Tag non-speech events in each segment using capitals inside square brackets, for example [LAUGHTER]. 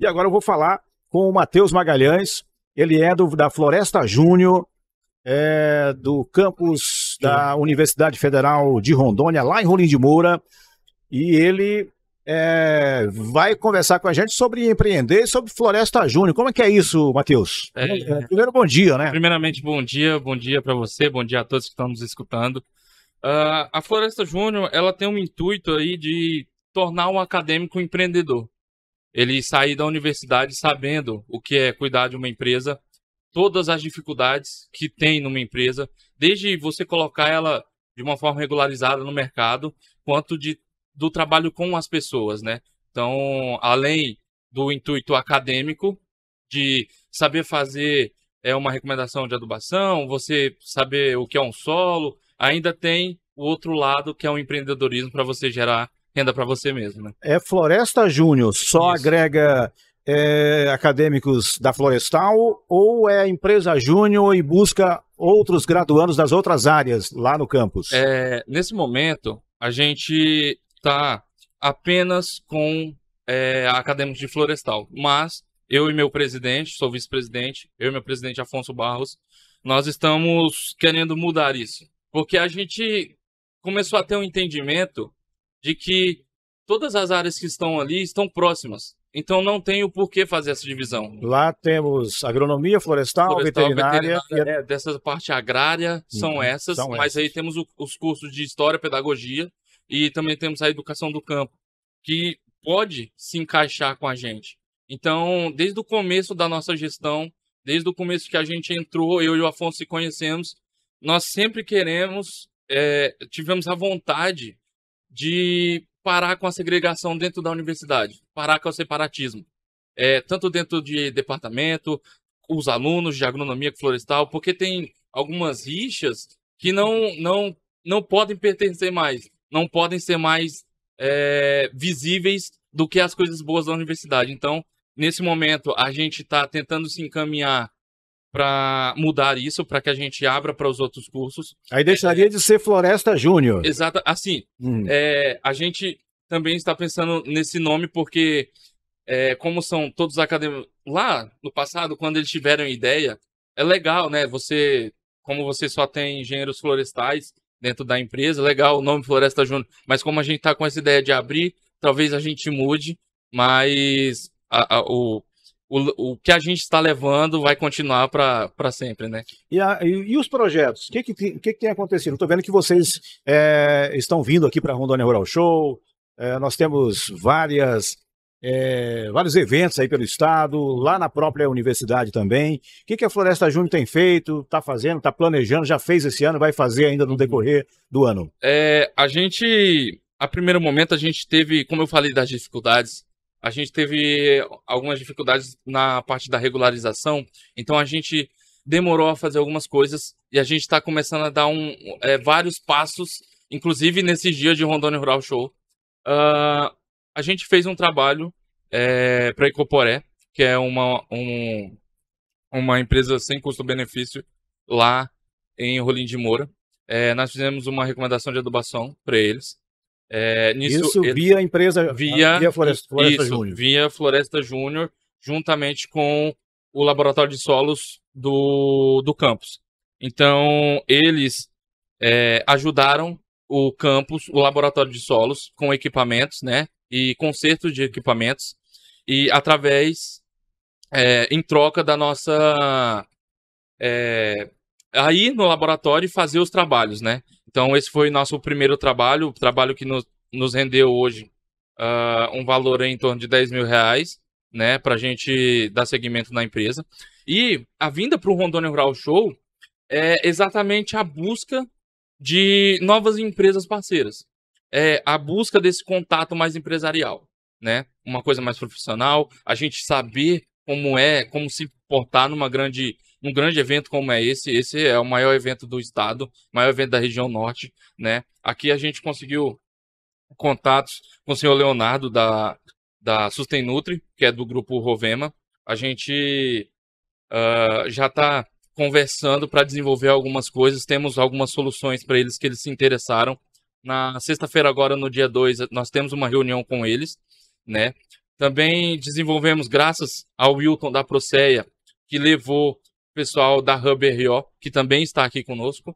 E agora eu vou falar com o Matheus Magalhães. Ele é do, da Floresta Júnior, é, do campus da Universidade Federal de Rondônia, lá em Rolim de Moura. E ele é, vai conversar com a gente sobre empreender e sobre Floresta Júnior. Como é que é isso, Matheus? É, é Primeiro, bom dia, né? Primeiramente, bom dia. Bom dia para você, bom dia a todos que estão nos escutando. Uh, a Floresta Júnior, ela tem um intuito aí de tornar um acadêmico empreendedor ele sair da universidade sabendo o que é cuidar de uma empresa, todas as dificuldades que tem numa empresa, desde você colocar ela de uma forma regularizada no mercado, quanto de, do trabalho com as pessoas, né? Então, além do intuito acadêmico, de saber fazer é uma recomendação de adubação, você saber o que é um solo, ainda tem o outro lado que é o empreendedorismo para você gerar renda para você mesmo. Né? É Floresta Júnior, só Isso. agrega é, acadêmicos da Florestal ou é a empresa Júnior e busca outros graduandos das outras áreas lá no campus? É, nesse momento, a gente está apenas com é, acadêmicos de Florestal, mas eu e meu presidente, sou vice-presidente, eu e meu presidente Afonso Barros, nós estamos querendo mudar isso, porque a gente começou a ter um entendimento de que todas as áreas que estão ali estão próximas. Então não tem o porquê fazer essa divisão. Lá temos agronomia, florestal, florestal veterinária. veterinária e... É, dessa parte agrária são uhum, essas, são mas essas. aí temos o, os cursos de história, pedagogia e também temos a educação do campo, que pode se encaixar com a gente. Então, desde o começo da nossa gestão, desde o começo que a gente entrou, eu e o Afonso se conhecemos, nós sempre queremos, é, tivemos a vontade de parar com a segregação dentro da universidade, parar com o separatismo, é, tanto dentro de departamento, os alunos de agronomia florestal, porque tem algumas rixas que não, não, não podem pertencer mais, não podem ser mais é, visíveis do que as coisas boas da universidade. Então, nesse momento, a gente está tentando se encaminhar para mudar isso, para que a gente abra para os outros cursos. Aí deixaria de ser Floresta Júnior. Exato. Assim, hum. é, a gente também está pensando nesse nome porque, é, como são todos acadêmicos... Lá, no passado, quando eles tiveram ideia, é legal, né? Você, como você só tem engenheiros florestais dentro da empresa, legal o nome Floresta Júnior. Mas como a gente está com essa ideia de abrir, talvez a gente mude, mas... A, a, o o, o que a gente está levando vai continuar para sempre, né? E, a, e, e os projetos? O que, que, que, que tem acontecido? Estou vendo que vocês é, estão vindo aqui para a Rondônia Rural Show, é, nós temos várias, é, vários eventos aí pelo estado, lá na própria universidade também. O que, que a Floresta Júnior tem feito, está fazendo, está planejando, já fez esse ano, vai fazer ainda no uhum. decorrer do ano? É, a gente, a primeiro momento, a gente teve, como eu falei das dificuldades a gente teve algumas dificuldades na parte da regularização, então a gente demorou a fazer algumas coisas e a gente está começando a dar um, é, vários passos, inclusive nesses dias de Rondônia Rural Show. Uh, a gente fez um trabalho é, para Ecoporé, que é uma, um, uma empresa sem custo-benefício lá em Rolim de Moura. É, nós fizemos uma recomendação de adubação para eles. É, nisso, isso via a empresa, via, via Floresta, Floresta isso, Júnior. Via Floresta Júnior, juntamente com o laboratório de solos do, do campus. Então, eles é, ajudaram o campus, o laboratório de solos, com equipamentos, né? E consertos de equipamentos. E através, é, em troca da nossa. É, aí no laboratório fazer os trabalhos, né? Então, esse foi nosso primeiro trabalho, o trabalho que nos, nos rendeu hoje uh, um valor em torno de 10 mil reais, né, para a gente dar seguimento na empresa. E a vinda para o Rondônia Rural Show é exatamente a busca de novas empresas parceiras, é a busca desse contato mais empresarial, né, uma coisa mais profissional, a gente saber como é, como se portar numa grande um grande evento como é esse, esse é o maior evento do estado, maior evento da região norte, né? Aqui a gente conseguiu contatos com o senhor Leonardo da, da Sustenutri, que é do grupo Rovema. A gente uh, já está conversando para desenvolver algumas coisas, temos algumas soluções para eles que eles se interessaram. Na sexta-feira agora, no dia 2, nós temos uma reunião com eles, né? Também desenvolvemos, graças ao Wilton da Proceia, que levou pessoal da Hub RO, que também está aqui conosco,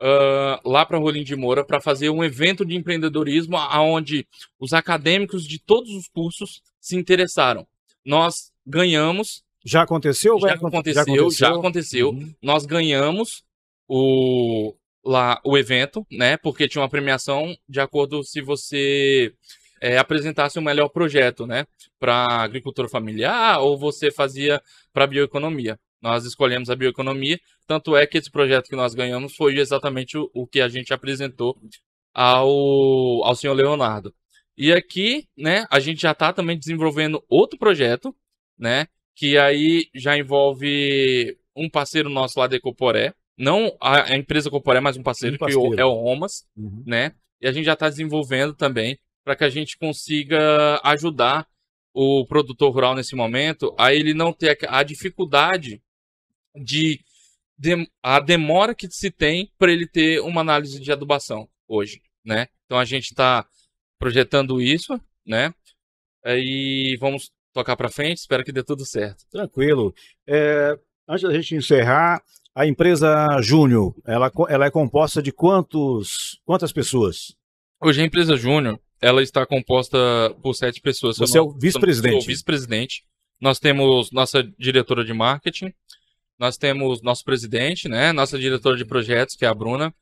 uh, lá para Rolim de Moura, para fazer um evento de empreendedorismo onde os acadêmicos de todos os cursos se interessaram. Nós ganhamos. Já aconteceu? Já aconteceu, já aconteceu. Já aconteceu. Uhum. Nós ganhamos o, lá o evento, né? Porque tinha uma premiação de acordo se você é, apresentasse o melhor projeto, né? Para agricultura familiar ou você fazia para bioeconomia. Nós escolhemos a bioeconomia, tanto é que esse projeto que nós ganhamos foi exatamente o, o que a gente apresentou ao, ao senhor Leonardo. E aqui, né, a gente já está também desenvolvendo outro projeto, né, que aí já envolve um parceiro nosso lá da Ecoporé, não a, a empresa Ecoporé, mas um parceiro, um parceiro. que é o Romas, é uhum. né, e a gente já está desenvolvendo também para que a gente consiga ajudar o produtor rural nesse momento a ele não ter a dificuldade de, de a demora que se tem para ele ter uma análise de adubação hoje, né? Então a gente está projetando isso, né? E vamos tocar para frente. Espero que dê tudo certo. Tranquilo. É, antes da gente encerrar, a empresa Júnior, ela, ela é composta de quantos quantas pessoas? Hoje a empresa Júnior, ela está composta por sete pessoas. Você é não, é o vice-presidente. vice-presidente. Nós temos nossa diretora de marketing, nós temos nosso presidente, né? Nossa diretora de projetos, que é a Bruna.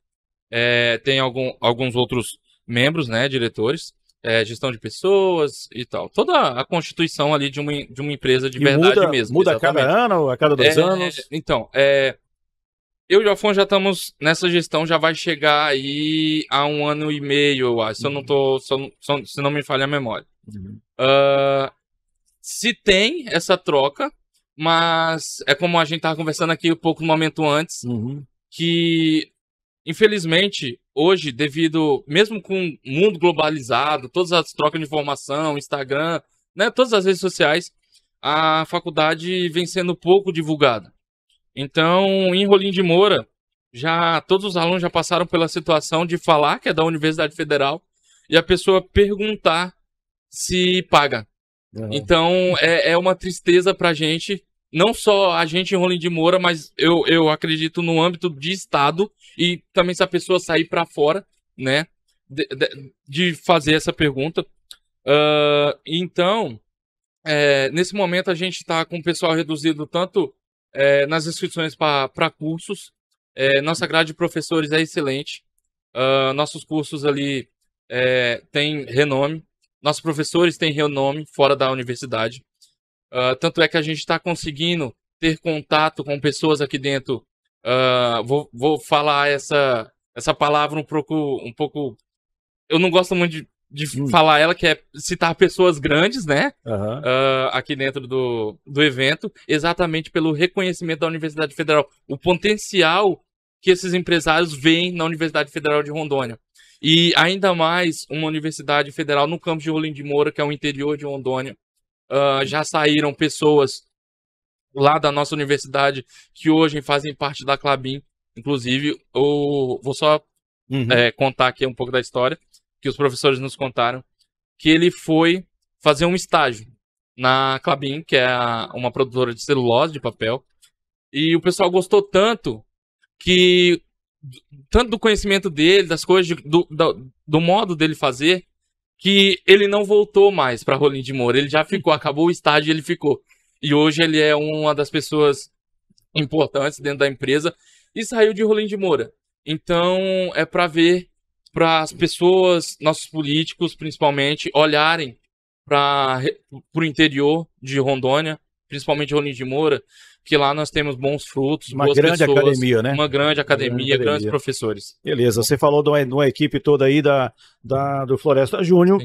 É, tem algum, alguns outros membros, né? Diretores. É, gestão de pessoas e tal. Toda a constituição ali de uma, de uma empresa de e verdade muda, mesmo. Muda exatamente. a cada ano, ou a cada dois é, anos? então, é, eu e o Afonso já estamos nessa gestão, já vai chegar aí a um ano e meio, eu acho. Se eu não uhum. tô. Se, não, se não me falha a memória. Uhum. Uh, se tem essa troca, mas é como a gente estava conversando aqui um pouco no momento antes, uhum. que infelizmente hoje, devido mesmo com o mundo globalizado, todas as trocas de informação, Instagram, né, todas as redes sociais, a faculdade vem sendo pouco divulgada. Então, em Rolim de Moura, já todos os alunos já passaram pela situação de falar que é da Universidade Federal e a pessoa perguntar se paga. Então, é, é uma tristeza pra gente, não só a gente em Rolim de Moura, mas eu, eu acredito no âmbito de Estado e também se a pessoa sair para fora, né, de, de, de, fazer essa pergunta. Uh, então, é, nesse momento a gente está com o pessoal reduzido tanto é, nas inscrições para cursos, é, nossa grade de professores é excelente, uh, nossos cursos ali é, tem renome, nossos professores têm renome fora da universidade. Uh, tanto é que a gente está conseguindo ter contato com pessoas aqui dentro. Uh, vou, vou falar essa, essa palavra um pouco, um pouco. Eu não gosto muito de, de hum. falar ela, que é citar pessoas grandes, né? Uhum. Uh, aqui dentro do, do evento, exatamente pelo reconhecimento da Universidade Federal, o potencial que esses empresários veem na Universidade Federal de Rondônia. E ainda mais uma universidade federal no campus de Rolim de Moura, que é o interior de Rondônia. Uh, já saíram pessoas lá da nossa universidade que hoje fazem parte da Clabin. Inclusive, o... vou só uhum. é, contar aqui um pouco da história que os professores nos contaram. Que ele foi fazer um estágio na Clabin, que é a, uma produtora de celulose, de papel. E o pessoal gostou tanto que tanto do conhecimento dele, das coisas, do, do, do modo dele fazer, que ele não voltou mais para Rolim de Moura. Ele já ficou, acabou o estágio ele ficou. E hoje ele é uma das pessoas importantes dentro da empresa e saiu de Rolim de Moura. Então é para ver para as pessoas, nossos políticos principalmente, olharem para o interior de Rondônia, principalmente Rolim de Moura, que lá nós temos bons frutos, uma grande pessoas, academia, né? Uma grande academia, uma grande grandes academia. professores. Beleza, você falou de uma, de uma, equipe toda aí da, da do Floresta Júnior.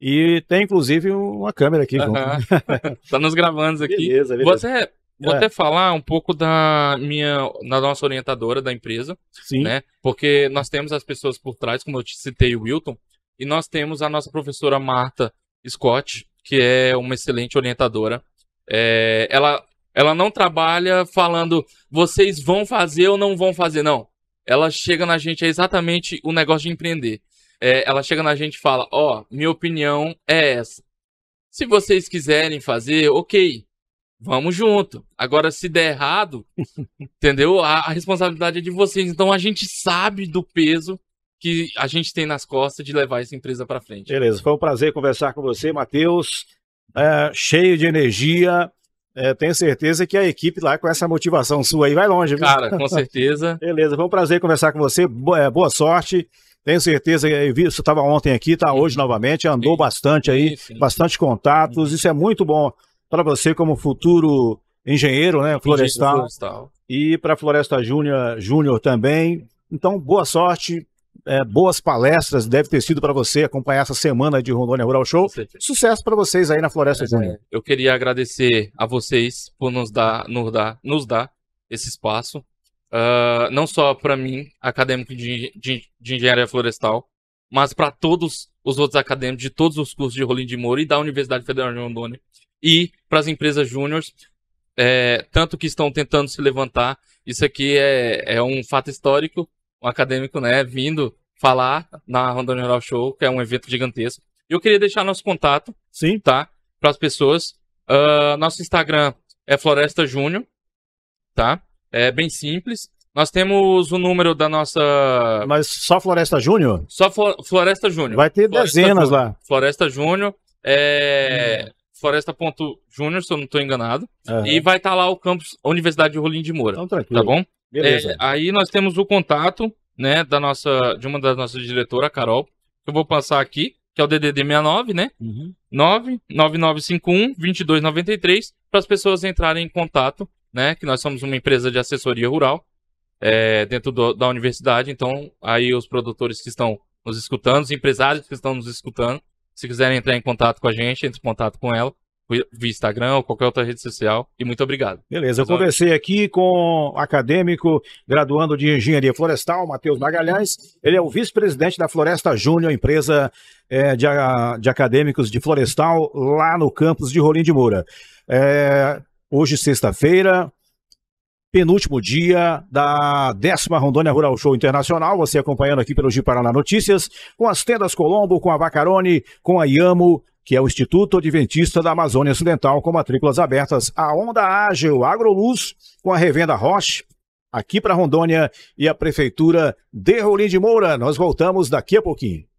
E tem inclusive uma câmera aqui. Uh -huh. [LAUGHS] tá nos gravando aqui. Beleza, beleza. Você Vou é. até falar um pouco da minha, da nossa orientadora da empresa, Sim. né? Porque nós temos as pessoas por trás, como eu te citei o Wilton, e nós temos a nossa professora Marta Scott, que é uma excelente orientadora é, ela, ela não trabalha falando vocês vão fazer ou não vão fazer, não. Ela chega na gente, é exatamente o negócio de empreender. É, ela chega na gente e fala: Ó, oh, minha opinião é essa. Se vocês quiserem fazer, ok, vamos junto. Agora, se der errado, [LAUGHS] entendeu? A, a responsabilidade é de vocês. Então, a gente sabe do peso que a gente tem nas costas de levar essa empresa para frente. Beleza, foi um prazer conversar com você, Matheus é, cheio de energia. É, tenho certeza que a equipe lá com essa motivação sua aí vai longe. Viu? Cara, com certeza. [LAUGHS] Beleza, foi um prazer conversar com você. Boa, é, boa sorte. Tenho certeza, que você estava ontem aqui, está hoje novamente, andou sim, bastante aí, sim, sim. bastante contatos. Uhum. Isso é muito bom para você como futuro engenheiro, né, florestal, florestal. e para Floresta Júnior, Júnior também. Então, boa sorte, é, boas palestras deve ter sido para você acompanhar essa semana de Rondônia Rural Show. Sucesso para vocês aí na Floresta é, Júnior. Eu queria agradecer a vocês por nos dar, nos dar, nos dar esse espaço. Uh, não só para mim, acadêmico de, de, de engenharia florestal, mas para todos os outros acadêmicos de todos os cursos de Rolim de Moura e da Universidade Federal de Rondônia e para as empresas júniores, é, tanto que estão tentando se levantar. Isso aqui é, é um fato histórico um acadêmico, né, vindo falar na Ronda Neural Show, que é um evento gigantesco. Eu queria deixar nosso contato, sim, tá, para as pessoas. Uh, nosso Instagram é Floresta Júnior, tá? É bem simples. Nós temos o número da nossa. Mas só Floresta Júnior? Só Flo Floresta Júnior. Vai ter Floresta dezenas Júnior. lá. Floresta Júnior. É... Hum. Floresta.júnior, se eu não estou enganado. Uhum. E vai estar tá lá o campus Universidade de Rolim de Moura. Então, tranquilo. Tá bom? Beleza. É, aí nós temos o contato, né, da nossa, de uma das nossas diretoras, Carol. Eu vou passar aqui, que é o DDD 69, né? Uhum. 99951 2293, para as pessoas entrarem em contato, né? Que nós somos uma empresa de assessoria rural é, dentro do, da universidade. Então, aí os produtores que estão nos escutando, os empresários que estão nos escutando, se quiserem entrar em contato com a gente, entre em contato com ela via Instagram ou qualquer outra rede social. E muito obrigado. Beleza, eu conversei aqui com o acadêmico graduando de Engenharia Florestal, Matheus Magalhães. Ele é o vice-presidente da Floresta Júnior, empresa é, de, ah, de, acadêmicos de florestal lá no campus de Rolim de Moura. É, hoje, sexta-feira, penúltimo dia da décima Rondônia Rural Show Internacional. Você acompanhando aqui pelo Paraná Notícias, com as tendas Colombo, com a Vacarone, com a Iamo, que é o Instituto Adventista da Amazônia Ocidental, com matrículas abertas. A Onda Ágil Agroluz, com a revenda Roche, aqui para Rondônia e a Prefeitura de Rolim de Moura. Nós voltamos daqui a pouquinho.